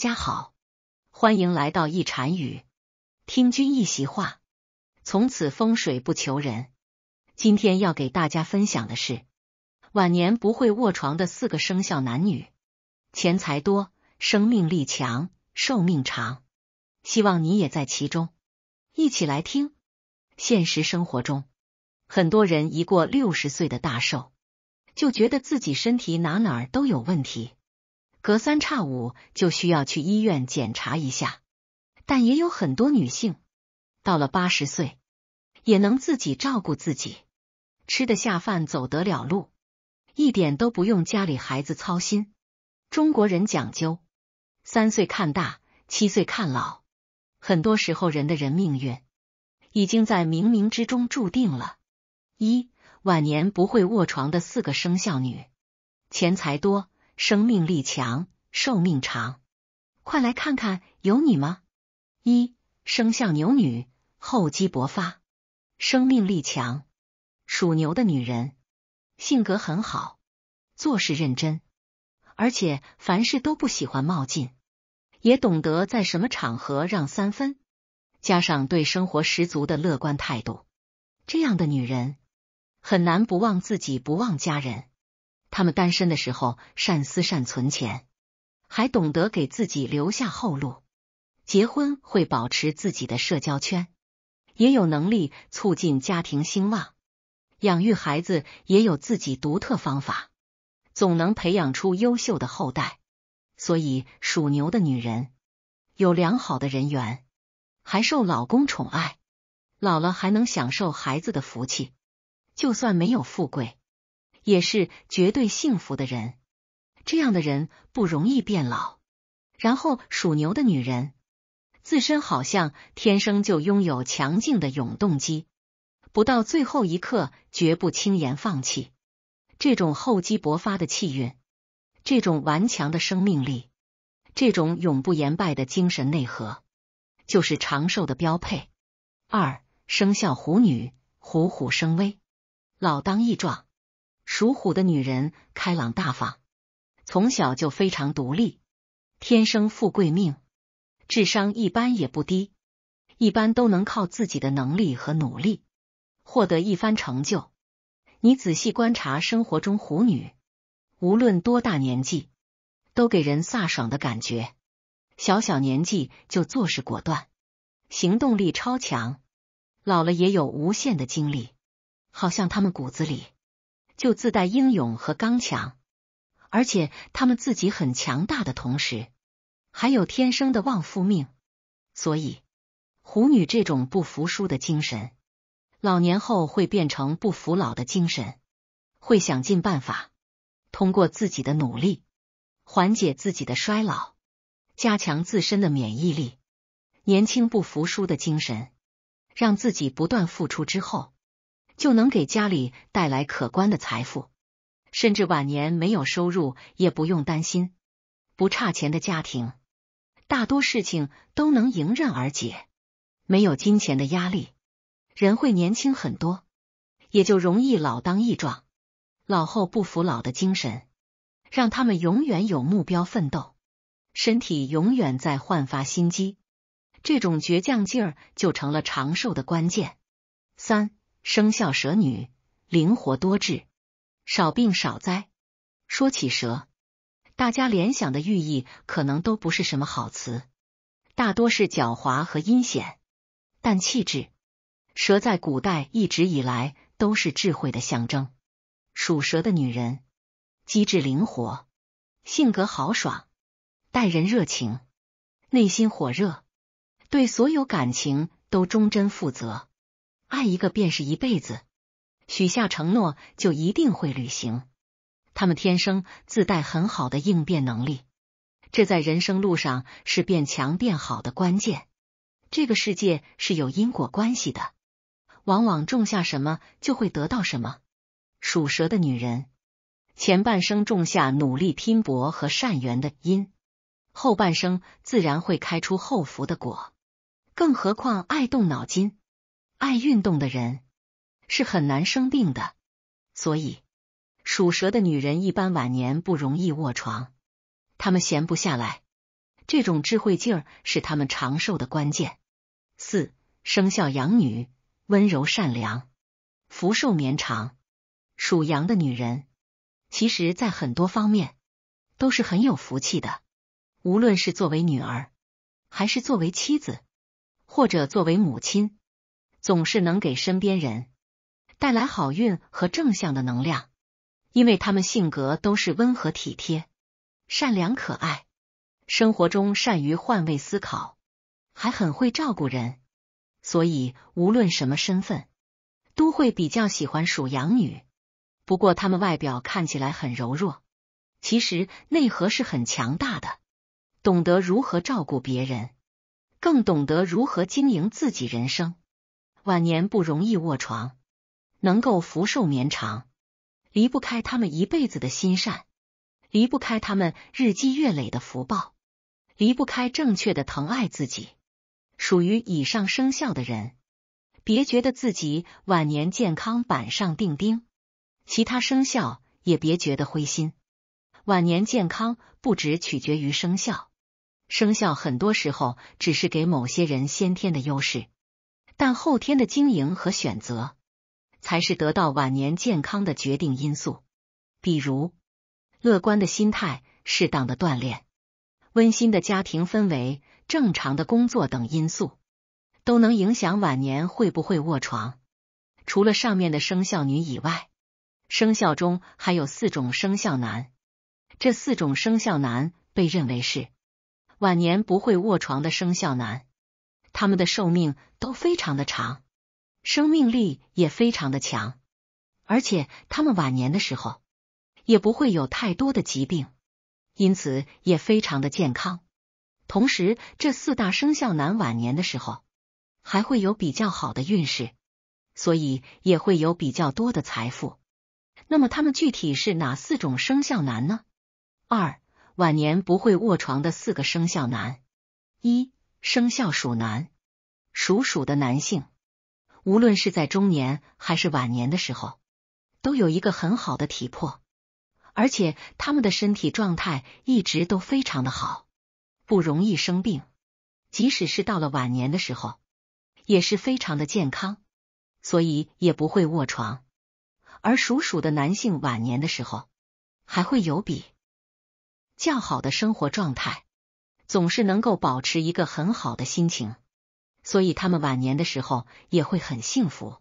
家好，欢迎来到一禅语。听君一席话，从此风水不求人。今天要给大家分享的是，晚年不会卧床的四个生肖男女，钱财多，生命力强，寿命长。希望你也在其中。一起来听。现实生活中，很多人一过六十岁的大寿，就觉得自己身体哪哪儿都有问题。隔三差五就需要去医院检查一下，但也有很多女性到了八十岁也能自己照顾自己，吃得下饭，走得了路，一点都不用家里孩子操心。中国人讲究三岁看大，七岁看老，很多时候人的人命运已经在冥冥之中注定了。一晚年不会卧床的四个生肖女，钱财多。生命力强，寿命长，快来看看有你吗？一生肖牛女厚积薄发，生命力强。属牛的女人性格很好，做事认真，而且凡事都不喜欢冒进，也懂得在什么场合让三分。加上对生活十足的乐观态度，这样的女人很难不忘自己，不忘家人。他们单身的时候善思善存钱，还懂得给自己留下后路；结婚会保持自己的社交圈，也有能力促进家庭兴旺，养育孩子也有自己独特方法，总能培养出优秀的后代。所以属牛的女人有良好的人缘，还受老公宠爱，老了还能享受孩子的福气，就算没有富贵。也是绝对幸福的人，这样的人不容易变老。然后属牛的女人，自身好像天生就拥有强劲的永动机，不到最后一刻绝不轻言放弃。这种厚积薄发的气运，这种顽强的生命力，这种永不言败的精神内核，就是长寿的标配。二生肖虎女，虎虎生威，老当益壮。属虎的女人开朗大方，从小就非常独立，天生富贵命，智商一般也不低，一般都能靠自己的能力和努力获得一番成就。你仔细观察生活中虎女，无论多大年纪，都给人飒爽的感觉，小小年纪就做事果断，行动力超强，老了也有无限的精力，好像他们骨子里。就自带英勇和刚强，而且他们自己很强大的同时，还有天生的旺夫命，所以虎女这种不服输的精神，老年后会变成不服老的精神，会想尽办法通过自己的努力缓解自己的衰老，加强自身的免疫力。年轻不服输的精神，让自己不断付出之后。就能给家里带来可观的财富，甚至晚年没有收入也不用担心。不差钱的家庭，大多事情都能迎刃而解。没有金钱的压力，人会年轻很多，也就容易老当益壮。老后不服老的精神，让他们永远有目标奋斗，身体永远在焕发新机。这种倔强劲儿就成了长寿的关键。三。生肖蛇女灵活多智，少病少灾。说起蛇，大家联想的寓意可能都不是什么好词，大多是狡猾和阴险。但气质，蛇在古代一直以来都是智慧的象征。属蛇的女人机智灵活，性格豪爽，待人热情，内心火热，对所有感情都忠贞负责。爱一个便是一辈子，许下承诺就一定会履行。他们天生自带很好的应变能力，这在人生路上是变强变好的关键。这个世界是有因果关系的，往往种下什么就会得到什么。属蛇的女人前半生种下努力拼搏和善缘的因，后半生自然会开出厚福的果。更何况爱动脑筋。爱运动的人是很难生病的，所以属蛇的女人一般晚年不容易卧床，她们闲不下来，这种智慧劲儿是她们长寿的关键。四生肖养女温柔善良，福寿绵长。属羊的女人其实，在很多方面都是很有福气的，无论是作为女儿，还是作为妻子，或者作为母亲。总是能给身边人带来好运和正向的能量，因为他们性格都是温和体贴、善良可爱，生活中善于换位思考，还很会照顾人。所以无论什么身份，都会比较喜欢属羊女。不过他们外表看起来很柔弱，其实内核是很强大的，懂得如何照顾别人，更懂得如何经营自己人生。晚年不容易卧床，能够福寿绵长，离不开他们一辈子的心善，离不开他们日积月累的福报，离不开正确的疼爱自己。属于以上生肖的人，别觉得自己晚年健康板上钉钉；其他生肖也别觉得灰心。晚年健康不只取决于生肖，生肖很多时候只是给某些人先天的优势。但后天的经营和选择才是得到晚年健康的决定因素，比如乐观的心态、适当的锻炼、温馨的家庭氛围、正常的工作等因素，都能影响晚年会不会卧床。除了上面的生肖女以外，生肖中还有四种生肖男，这四种生肖男被认为是晚年不会卧床的生肖男。他们的寿命都非常的长，生命力也非常的强，而且他们晚年的时候也不会有太多的疾病，因此也非常的健康。同时，这四大生肖男晚年的时候还会有比较好的运势，所以也会有比较多的财富。那么，他们具体是哪四种生肖男呢？二、晚年不会卧床的四个生肖男一。生肖属男、属鼠的男性，无论是在中年还是晚年的时候，都有一个很好的体魄，而且他们的身体状态一直都非常的好，不容易生病。即使是到了晚年的时候，也是非常的健康，所以也不会卧床。而属鼠的男性晚年的时候，还会有比较好的生活状态。总是能够保持一个很好的心情，所以他们晚年的时候也会很幸福。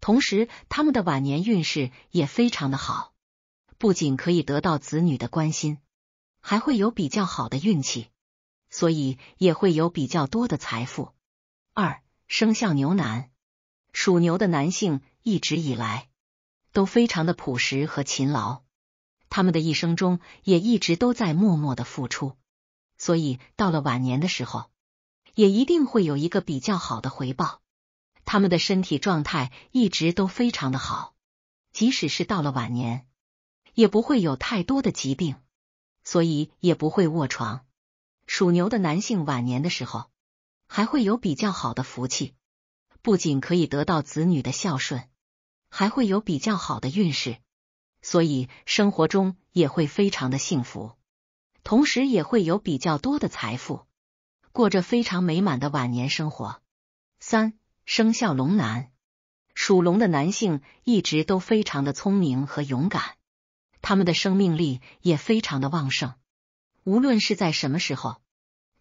同时，他们的晚年运势也非常的好，不仅可以得到子女的关心，还会有比较好的运气，所以也会有比较多的财富。二生肖牛男，属牛的男性一直以来都非常的朴实和勤劳，他们的一生中也一直都在默默的付出。所以到了晚年的时候，也一定会有一个比较好的回报。他们的身体状态一直都非常的好，即使是到了晚年，也不会有太多的疾病，所以也不会卧床。属牛的男性晚年的时候，还会有比较好的福气，不仅可以得到子女的孝顺，还会有比较好的运势，所以生活中也会非常的幸福。同时也会有比较多的财富，过着非常美满的晚年生活。三生肖龙男，属龙的男性一直都非常的聪明和勇敢，他们的生命力也非常的旺盛。无论是在什么时候，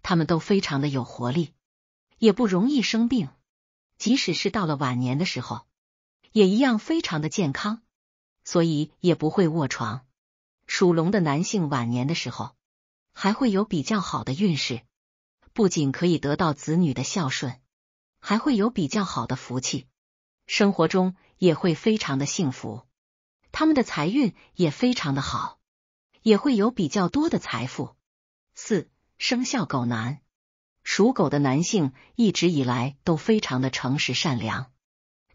他们都非常的有活力，也不容易生病。即使是到了晚年的时候，也一样非常的健康，所以也不会卧床。属龙的男性晚年的时候。还会有比较好的运势，不仅可以得到子女的孝顺，还会有比较好的福气，生活中也会非常的幸福，他们的财运也非常的好，也会有比较多的财富。四生肖狗男，属狗的男性一直以来都非常的诚实善良，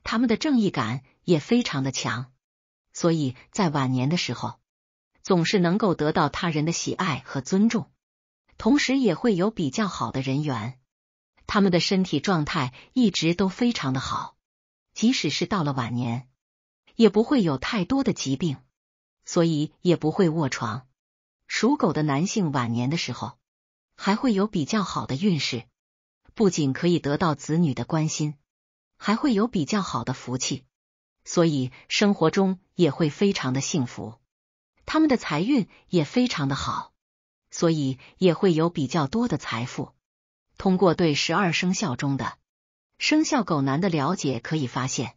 他们的正义感也非常的强，所以在晚年的时候。总是能够得到他人的喜爱和尊重，同时也会有比较好的人缘。他们的身体状态一直都非常的好，即使是到了晚年，也不会有太多的疾病，所以也不会卧床。属狗的男性晚年的时候，还会有比较好的运势，不仅可以得到子女的关心，还会有比较好的福气，所以生活中也会非常的幸福。他们的财运也非常的好，所以也会有比较多的财富。通过对十二生肖中的生肖狗男的了解，可以发现，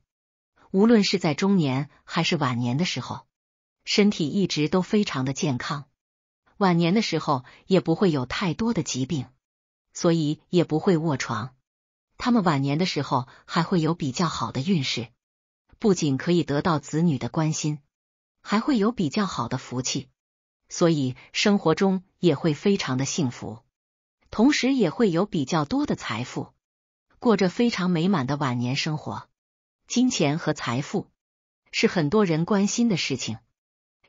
无论是在中年还是晚年的时候，身体一直都非常的健康。晚年的时候也不会有太多的疾病，所以也不会卧床。他们晚年的时候还会有比较好的运势，不仅可以得到子女的关心。还会有比较好的福气，所以生活中也会非常的幸福，同时也会有比较多的财富，过着非常美满的晚年生活。金钱和财富是很多人关心的事情，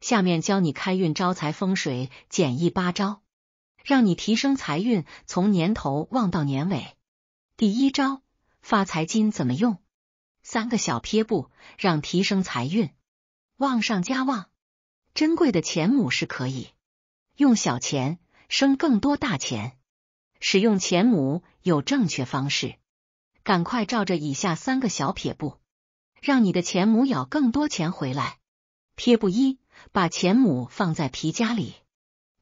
下面教你开运招财风水简易八招，让你提升财运，从年头旺到年尾。第一招，发财金怎么用？三个小贴布让提升财运。旺上加旺，珍贵的钱母是可以用小钱生更多大钱。使用钱母有正确方式，赶快照着以下三个小撇步，让你的钱母咬更多钱回来。撇步一，把钱母放在皮夹里，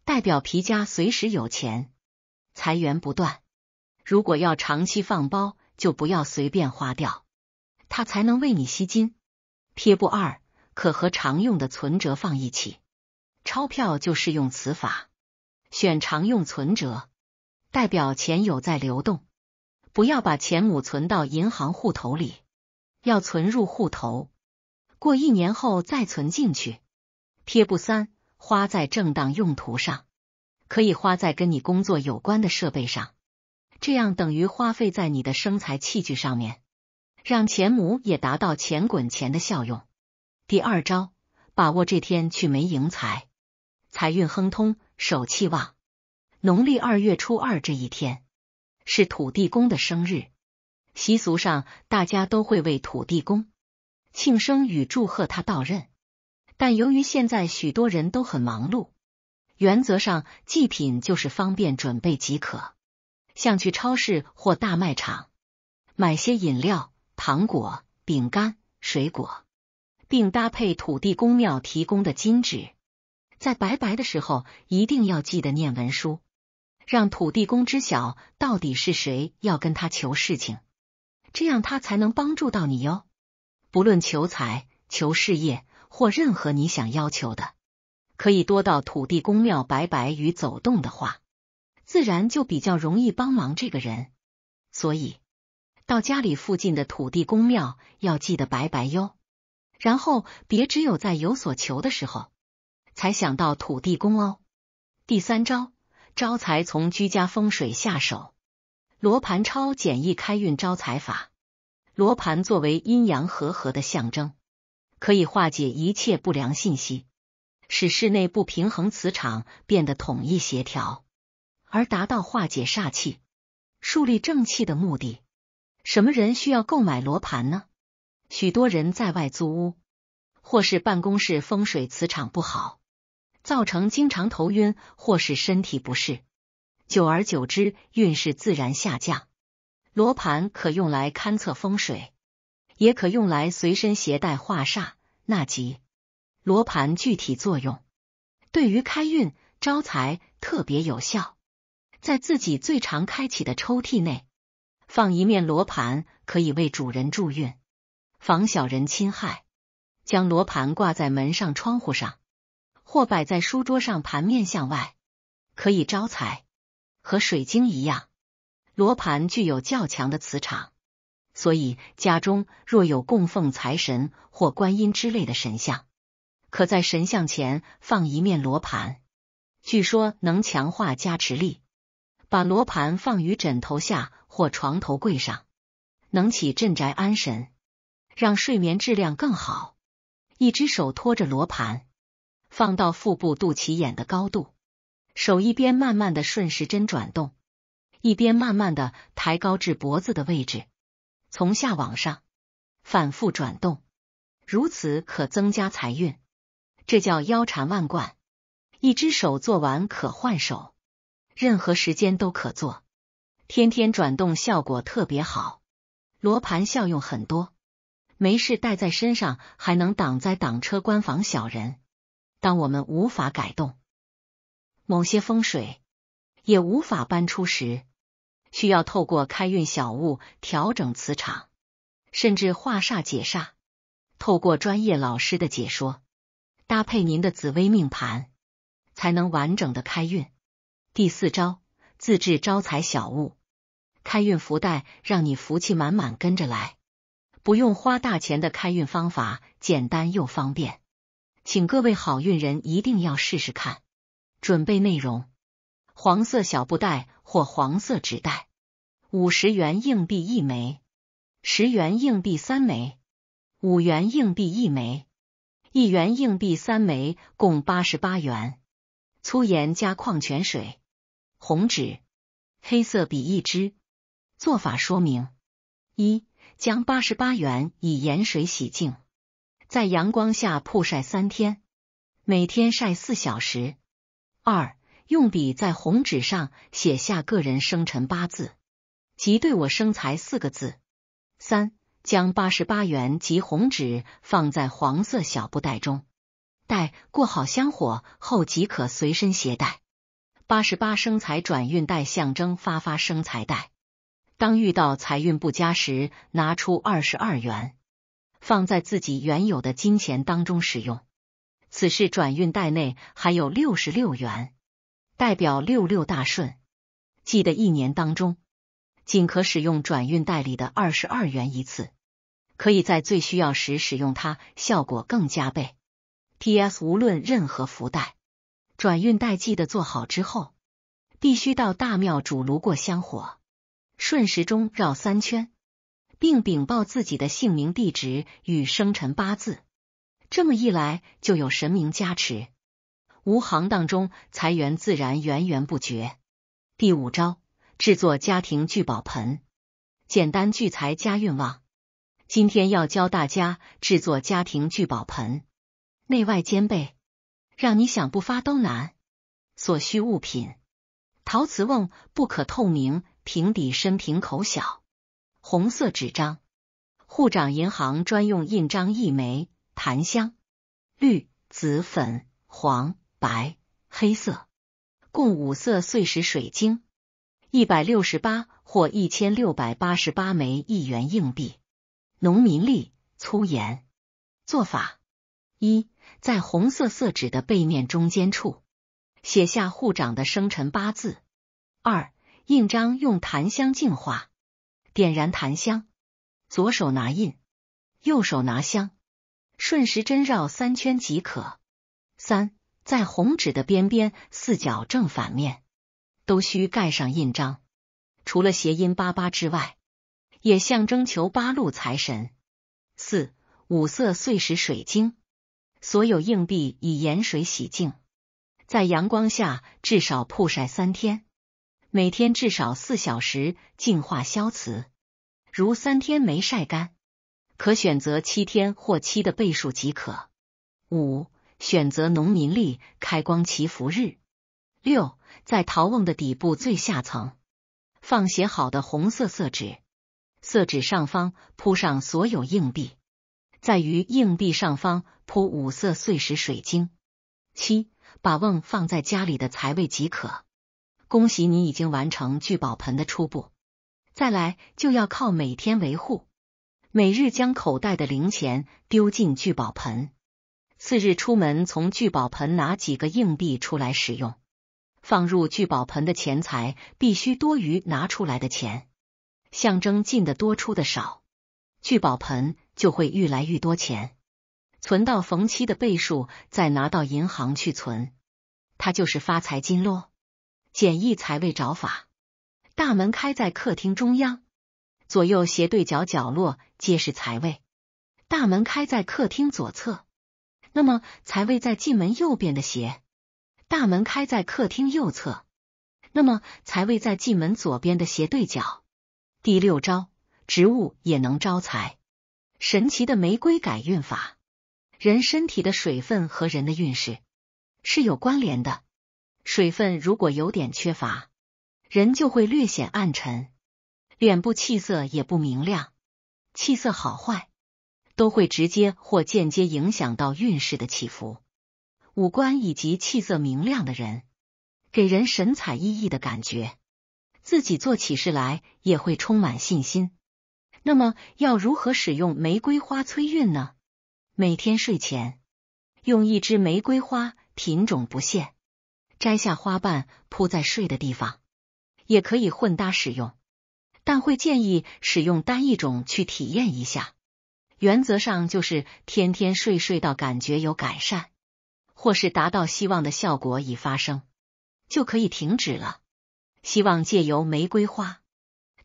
代表皮夹随时有钱，财源不断。如果要长期放包，就不要随便花掉，它才能为你吸金。撇步二。可和常用的存折放一起，钞票就适用此法。选常用存折，代表钱有在流动。不要把钱母存到银行户头里，要存入户头，过一年后再存进去。贴布三花在正当用途上，可以花在跟你工作有关的设备上，这样等于花费在你的生财器具上面，让钱母也达到钱滚钱的效用。第二招，把握这天去没迎财，财运亨通，手气旺。农历二月初二这一天是土地公的生日，习俗上大家都会为土地公庆生与祝贺他到任。但由于现在许多人都很忙碌，原则上祭品就是方便准备即可，像去超市或大卖场买些饮料、糖果、饼干、水果。并搭配土地公庙提供的金纸，在拜拜的时候一定要记得念文书，让土地公知晓到底是谁要跟他求事情，这样他才能帮助到你哟。不论求财、求事业或任何你想要求的，可以多到土地公庙拜拜与走动的话，自然就比较容易帮忙这个人。所以到家里附近的土地公庙要记得拜拜哟。然后别只有在有所求的时候才想到土地公哦。第三招招财从居家风水下手，罗盘超简易开运招财法。罗盘作为阴阳和合的象征，可以化解一切不良信息，使室内不平衡磁场变得统一协调，而达到化解煞气、树立正气的目的。什么人需要购买罗盘呢？许多人在外租屋，或是办公室风水磁场不好，造成经常头晕或是身体不适，久而久之运势自然下降。罗盘可用来勘测风水，也可用来随身携带化煞纳吉。罗盘具体作用对于开运招财特别有效，在自己最常开启的抽屉内放一面罗盘，可以为主人助运。防小人侵害，将罗盘挂在门上、窗户上，或摆在书桌上，盘面向外，可以招财。和水晶一样，罗盘具有较强的磁场，所以家中若有供奉财神或观音之类的神像，可在神像前放一面罗盘，据说能强化加持力。把罗盘放于枕头下或床头柜上，能起镇宅安神。让睡眠质量更好。一只手托着罗盘，放到腹部肚脐眼的高度，手一边慢慢的顺时针转动，一边慢慢的抬高至脖子的位置，从下往上反复转动，如此可增加财运。这叫腰缠万贯。一只手做完可换手，任何时间都可做，天天转动效果特别好。罗盘效用很多。没事，带在身上还能挡灾、挡车、关防小人。当我们无法改动某些风水，也无法搬出时，需要透过开运小物调整磁场，甚至化煞解煞。透过专业老师的解说，搭配您的紫微命盘，才能完整的开运。第四招，自制招财小物，开运福袋，让你福气满满，跟着来。不用花大钱的开运方法，简单又方便，请各位好运人一定要试试看。准备内容：黄色小布袋或黄色纸袋，五十元硬币一枚，十元硬币三枚，五元硬币一枚，一元硬币三枚，共八十八元。粗盐加矿泉水，红纸，黑色笔一支。做法说明：一。将八十八元以盐水洗净，在阳光下曝晒三天，每天晒四小时。二、用笔在红纸上写下个人生辰八字即对我生财”四个字。三、将八十八元及红纸放在黄色小布袋中，待过好香火后即可随身携带。八十八生财转运袋象征发发生财袋。当遇到财运不佳时，拿出二十二元放在自己原有的金钱当中使用。此时转运袋内还有六十六元，代表六六大顺。记得一年当中仅可使用转运袋里的二十二元一次，可以在最需要时使用它，效果更加倍。T.S. 无论任何福袋、转运袋，记得做好之后必须到大庙主炉过香火。顺时钟绕三圈，并禀报自己的姓名、地址与生辰八字。这么一来，就有神明加持，无行当中财源自然源源不绝。第五招，制作家庭聚宝盆，简单聚财加运旺。今天要教大家制作家庭聚宝盆，内外兼备，让你想不发都难。所需物品：陶瓷瓮，不可透明。瓶底深，瓶口小。红色纸张，户长银行专用印章一枚。檀香，绿、紫、粉、黄、白、黑色，共五色碎石水晶，一百六十八或一千六百八十八枚一元硬币。农民币，粗盐。做法：一，在红色色纸的背面中间处写下户长的生辰八字。二。印章用檀香净化，点燃檀香，左手拿印，右手拿香，顺时针绕三圈即可。三，在红纸的边边、四角正反面都需盖上印章。除了谐音“八八”之外，也象征求八路财神。四，五色碎石水晶，所有硬币以盐水洗净，在阳光下至少曝晒三天。每天至少四小时净化消磁，如三天没晒干，可选择七天或七的倍数即可。五、选择农民历开光祈福日。六、在陶瓮的底部最下层放写好的红色色纸，色纸上方铺上所有硬币，在于硬币上方铺五色碎石水晶。七、把瓮放在家里的财位即可。恭喜你已经完成聚宝盆的初步，再来就要靠每天维护，每日将口袋的零钱丢进聚宝盆，次日出门从聚宝盆拿几个硬币出来使用，放入聚宝盆的钱财必须多于拿出来的钱，象征进的多出的少，聚宝盆就会愈来愈多钱，存到逢七的倍数再拿到银行去存，它就是发财金咯。简易财位找法：大门开在客厅中央，左右斜对角角落皆是财位；大门开在客厅左侧，那么财位在进门右边的斜；大门开在客厅右侧，那么财位在进门左边的斜对角。第六招，植物也能招财，神奇的玫瑰改运法。人身体的水分和人的运势是有关联的。水分如果有点缺乏，人就会略显暗沉，脸部气色也不明亮。气色好坏都会直接或间接影响到运势的起伏。五官以及气色明亮的人，给人神采奕奕的感觉，自己做起事来也会充满信心。那么，要如何使用玫瑰花催运呢？每天睡前用一支玫瑰花，品种不限。摘下花瓣铺在睡的地方，也可以混搭使用，但会建议使用单一种去体验一下。原则上就是天天睡睡到感觉有改善，或是达到希望的效果已发生，就可以停止了。希望借由玫瑰花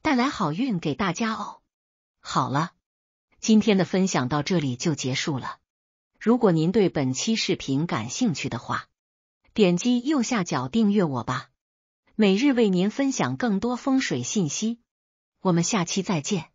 带来好运给大家哦。好了，今天的分享到这里就结束了。如果您对本期视频感兴趣的话，点击右下角订阅我吧，每日为您分享更多风水信息。我们下期再见。